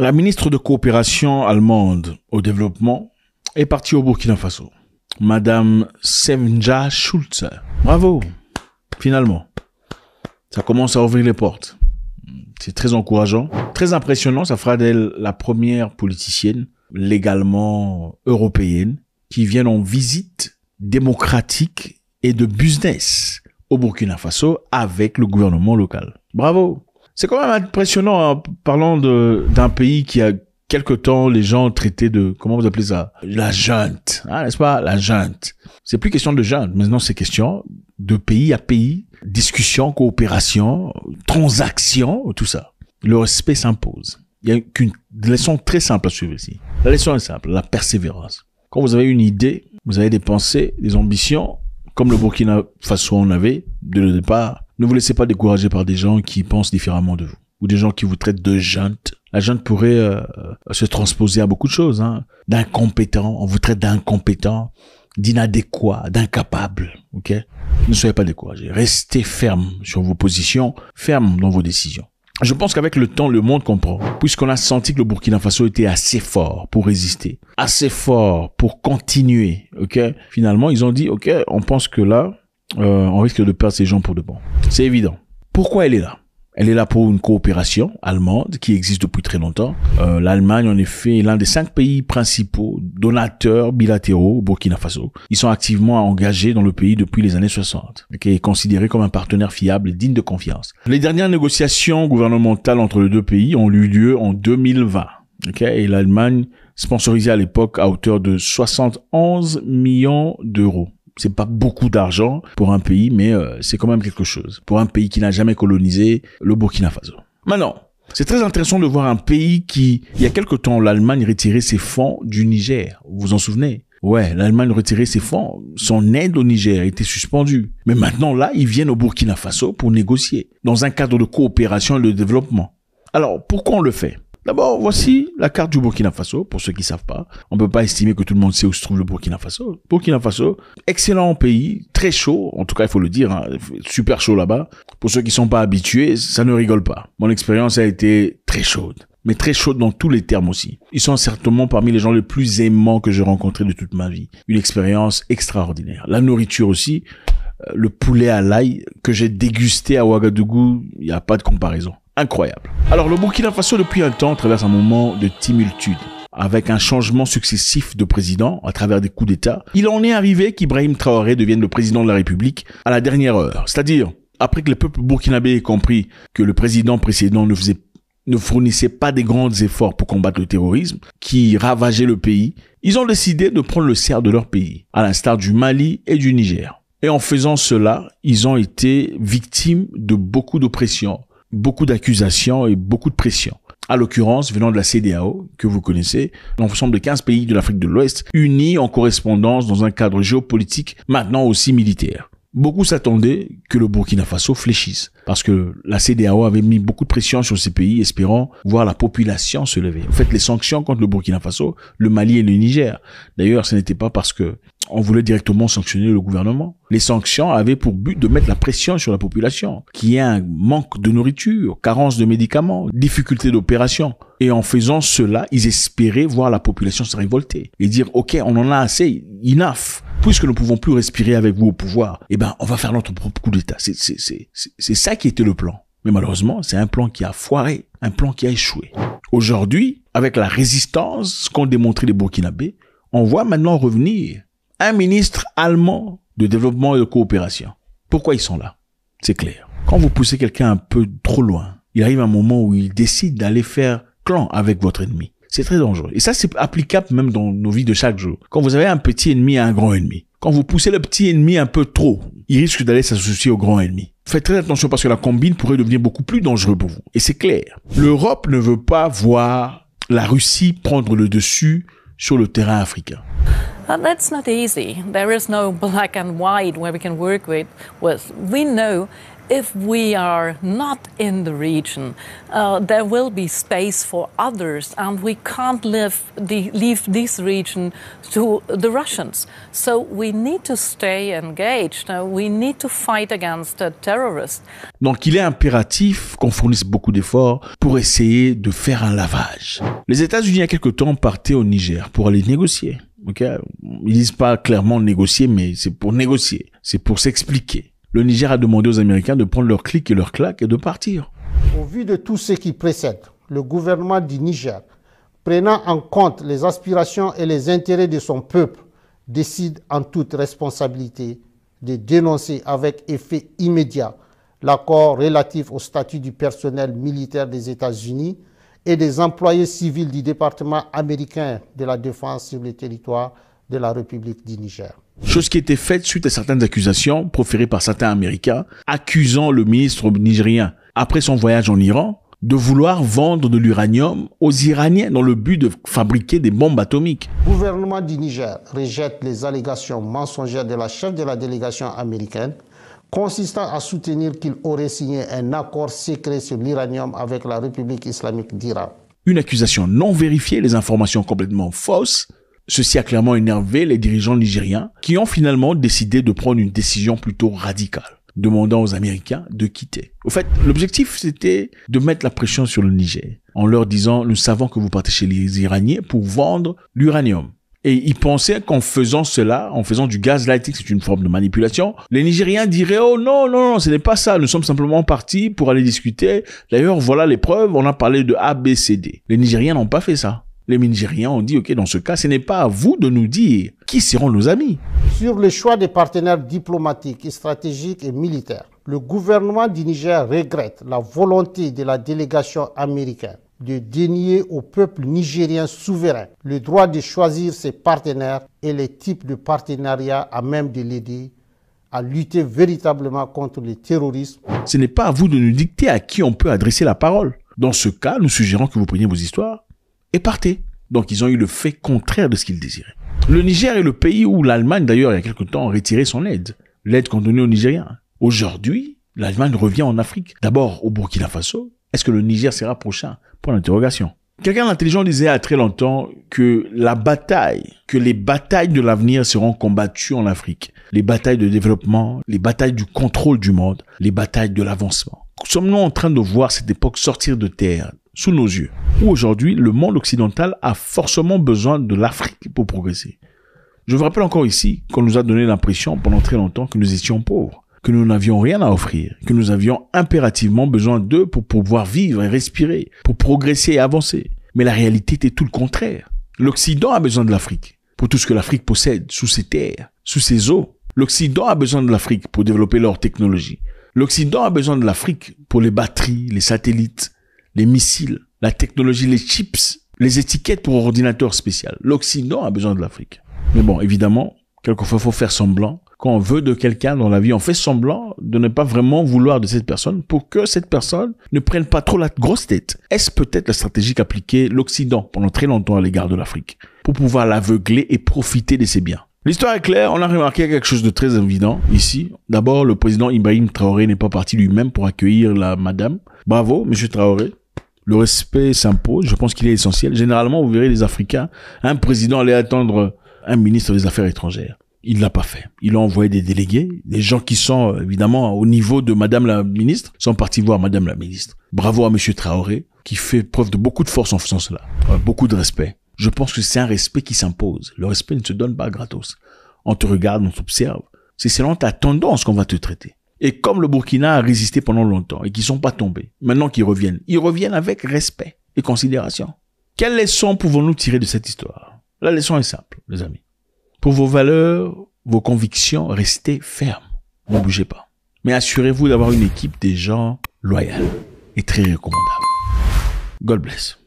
La ministre de coopération allemande au développement est partie au Burkina Faso. Madame Semja Schulze. Bravo. Finalement. Ça commence à ouvrir les portes. C'est très encourageant, très impressionnant. Ça fera d'elle la première politicienne légalement européenne qui vient en visite démocratique et de business au Burkina Faso avec le gouvernement local. Bravo c'est quand même impressionnant, en hein, parlant d'un pays qui a quelque temps, les gens traités de, comment vous appelez ça? La junte. Hein, n'est-ce pas? La junte. C'est plus question de junte. Maintenant, c'est question de pays à pays, discussion, coopération, transaction, tout ça. Le respect s'impose. Il y a qu'une leçon très simple à suivre ici. La leçon est simple, la persévérance. Quand vous avez une idée, vous avez des pensées, des ambitions, comme le Burkina Faso en avait de le départ, ne vous laissez pas décourager par des gens qui pensent différemment de vous ou des gens qui vous traitent de junte. La jante pourrait euh, se transposer à beaucoup de choses. Hein. D'incompétent, on vous traite d'incompétent, d'inadéquat, d'incapable. Ok Ne soyez pas découragés. Restez ferme sur vos positions, ferme dans vos décisions. Je pense qu'avec le temps, le monde comprend, puisqu'on a senti que le Burkina Faso était assez fort pour résister, assez fort pour continuer. Ok Finalement, ils ont dit, ok, on pense que là, euh, on risque de perdre ces gens pour de bon. C'est évident. Pourquoi elle est là elle est là pour une coopération allemande qui existe depuis très longtemps. Euh, L'Allemagne, en effet, est l'un des cinq pays principaux donateurs bilatéraux au Burkina Faso. Ils sont activement engagés dans le pays depuis les années 60, qui est considéré comme un partenaire fiable et digne de confiance. Les dernières négociations gouvernementales entre les deux pays ont eu lieu en 2020. et l'Allemagne sponsorisait à l'époque à hauteur de 71 millions d'euros c'est pas beaucoup d'argent pour un pays, mais euh, c'est quand même quelque chose. Pour un pays qui n'a jamais colonisé le Burkina Faso. Maintenant, c'est très intéressant de voir un pays qui, il y a quelque temps, l'Allemagne retirait ses fonds du Niger. Vous vous en souvenez Ouais, l'Allemagne retirait ses fonds. Son aide au Niger était suspendue. Mais maintenant, là, ils viennent au Burkina Faso pour négocier, dans un cadre de coopération et de développement. Alors, pourquoi on le fait D'abord, voici la carte du Burkina Faso, pour ceux qui savent pas. On peut pas estimer que tout le monde sait où se trouve le Burkina Faso. Burkina Faso, excellent pays, très chaud, en tout cas il faut le dire, hein, super chaud là-bas. Pour ceux qui ne sont pas habitués, ça ne rigole pas. Mon expérience a été très chaude mais très chaude dans tous les termes aussi. Ils sont certainement parmi les gens les plus aimants que j'ai rencontrés de toute ma vie. Une expérience extraordinaire. La nourriture aussi, euh, le poulet à l'ail que j'ai dégusté à Ouagadougou, il n'y a pas de comparaison incroyable. Alors le Burkina Faso depuis un temps traverse un moment de timultude avec un changement successif de président à travers des coups d'État, il en est arrivé qu'Ibrahim Traoré devienne le président de la République à la dernière heure. C'est-à-dire, après que le peuple burkinabé ait compris que le président précédent ne faisait ne fournissait pas des grands efforts pour combattre le terrorisme qui ravageait le pays, ils ont décidé de prendre le cerf de leur pays, à l'instar du Mali et du Niger. Et en faisant cela, ils ont été victimes de beaucoup d'oppression, beaucoup d'accusations et beaucoup de pression. À l'occurrence, venant de la CDAO, que vous connaissez, l'ensemble de 15 pays de l'Afrique de l'Ouest, unis en correspondance dans un cadre géopolitique, maintenant aussi militaire. Beaucoup s'attendaient que le Burkina Faso fléchisse, parce que la CDAO avait mis beaucoup de pression sur ces pays, espérant voir la population se lever. En fait, les sanctions contre le Burkina Faso, le Mali et le Niger. D'ailleurs, ce n'était pas parce que on voulait directement sanctionner le gouvernement. Les sanctions avaient pour but de mettre la pression sur la population, qui a un manque de nourriture, carence de médicaments, difficulté d'opération. Et en faisant cela, ils espéraient voir la population se révolter et dire, OK, on en a assez, enough. Puisque nous ne pouvons plus respirer avec vous au pouvoir, eh ben, on va faire notre propre coup d'État. C'est, c'est ça qui était le plan. Mais malheureusement, c'est un plan qui a foiré, un plan qui a échoué. Aujourd'hui, avec la résistance qu'ont démontré les Burkinabés, on voit maintenant revenir un ministre allemand de développement et de coopération. Pourquoi ils sont là C'est clair. Quand vous poussez quelqu'un un peu trop loin, il arrive un moment où il décide d'aller faire clan avec votre ennemi. C'est très dangereux. Et ça, c'est applicable même dans nos vies de chaque jour. Quand vous avez un petit ennemi et un grand ennemi, quand vous poussez le petit ennemi un peu trop, il risque d'aller s'associer au grand ennemi. Faites très attention parce que la combine pourrait devenir beaucoup plus dangereuse pour vous. Et c'est clair. L'Europe ne veut pas voir la Russie prendre le dessus sur le terrain africain. Uh, that's not easy. There is no black and white where we can work with. With we know donc il est impératif qu'on fournisse beaucoup d'efforts pour essayer de faire un lavage. Les États-Unis, il y a quelque temps, partaient au Niger pour aller négocier. Ok, ils disent pas clairement négocier, mais c'est pour négocier, c'est pour s'expliquer le Niger a demandé aux Américains de prendre leur clic et leur claque et de partir. Au vu de tout ce qui précède, le gouvernement du Niger, prenant en compte les aspirations et les intérêts de son peuple, décide en toute responsabilité de dénoncer avec effet immédiat l'accord relatif au statut du personnel militaire des États-Unis et des employés civils du département américain de la défense sur le territoire de la République du Niger. Chose qui était faite suite à certaines accusations proférées par certains Américains accusant le ministre nigérien après son voyage en Iran de vouloir vendre de l'uranium aux Iraniens dans le but de fabriquer des bombes atomiques. Le gouvernement du Niger rejette les allégations mensongères de la chef de la délégation américaine consistant à soutenir qu'il aurait signé un accord secret sur l'uranium avec la République islamique d'Iran. Une accusation non vérifiée, les informations complètement fausses Ceci a clairement énervé les dirigeants nigériens qui ont finalement décidé de prendre une décision plutôt radicale demandant aux Américains de quitter. Au fait, l'objectif, c'était de mettre la pression sur le Niger, en leur disant, nous savons que vous partez chez les Iraniens pour vendre l'uranium. Et ils pensaient qu'en faisant cela, en faisant du gaslighting, c'est une forme de manipulation, les Nigériens diraient, oh non, non, non, ce n'est pas ça, nous sommes simplement partis pour aller discuter. D'ailleurs, voilà les preuves, on a parlé de ABCD. Les Nigériens n'ont pas fait ça les Nigériens ont dit, OK, dans ce cas, ce n'est pas à vous de nous dire qui seront nos amis. Sur le choix des partenaires diplomatiques, stratégiques et militaires, le gouvernement du Niger regrette la volonté de la délégation américaine de dénier au peuple nigérien souverain le droit de choisir ses partenaires et les types de partenariats à même de l'aider à lutter véritablement contre le terrorisme. Ce n'est pas à vous de nous dicter à qui on peut adresser la parole. Dans ce cas, nous suggérons que vous preniez vos histoires et partez. Donc ils ont eu le fait contraire de ce qu'ils désiraient. Le Niger est le pays où l'Allemagne, d'ailleurs, il y a quelque temps, a retiré son aide, l'aide qu'on donnait aux Nigériens. Aujourd'hui, l'Allemagne revient en Afrique. D'abord au Burkina Faso. Est-ce que le Niger sera prochain Point d'interrogation. Quelqu'un d'intelligent disait à très longtemps que la bataille, que les batailles de l'avenir seront combattues en Afrique. Les batailles de développement, les batailles du contrôle du monde, les batailles de l'avancement. Sommes-nous en train de voir cette époque sortir de terre sous nos yeux, où aujourd'hui le monde occidental a forcément besoin de l'Afrique pour progresser. Je vous rappelle encore ici qu'on nous a donné l'impression pendant très longtemps que nous étions pauvres, que nous n'avions rien à offrir, que nous avions impérativement besoin d'eux pour pouvoir vivre et respirer, pour progresser et avancer. Mais la réalité était tout le contraire. L'Occident a besoin de l'Afrique, pour tout ce que l'Afrique possède sous ses terres, sous ses eaux. L'Occident a besoin de l'Afrique pour développer leurs technologies. L'Occident a besoin de l'Afrique pour les batteries, les satellites, les missiles, la technologie, les chips, les étiquettes pour ordinateur spécial. L'Occident a besoin de l'Afrique. Mais bon, évidemment, quelquefois, faut faire semblant. Quand on veut de quelqu'un dans la vie, on fait semblant de ne pas vraiment vouloir de cette personne pour que cette personne ne prenne pas trop la grosse tête. Est-ce peut-être la stratégie qu'appliquait l'Occident pendant très longtemps à l'égard de l'Afrique pour pouvoir l'aveugler et profiter de ses biens? L'histoire est claire, on a remarqué quelque chose de très évident ici. D'abord, le président Ibrahim Traoré n'est pas parti lui-même pour accueillir la madame. Bravo, monsieur Traoré. Le respect s'impose. Je pense qu'il est essentiel. Généralement, vous verrez les Africains, un président allait attendre un ministre des Affaires étrangères. Il l'a pas fait. Il a envoyé des délégués, des gens qui sont évidemment au niveau de Madame la ministre, sont partis voir Madame la ministre. Bravo à Monsieur Traoré qui fait preuve de beaucoup de force en faisant cela, euh, beaucoup de respect. Je pense que c'est un respect qui s'impose. Le respect ne se donne pas gratos. On te regarde, on t'observe. C'est selon ta tendance qu'on va te traiter. Et comme le Burkina a résisté pendant longtemps et qu'ils sont pas tombés, maintenant qu'ils reviennent, ils reviennent avec respect et considération. Quelles leçons pouvons-nous tirer de cette histoire La leçon est simple, les amis. Pour vos valeurs, vos convictions, restez fermes. Ne bougez pas. Mais assurez-vous d'avoir une équipe des gens loyaux et très recommandables. God bless.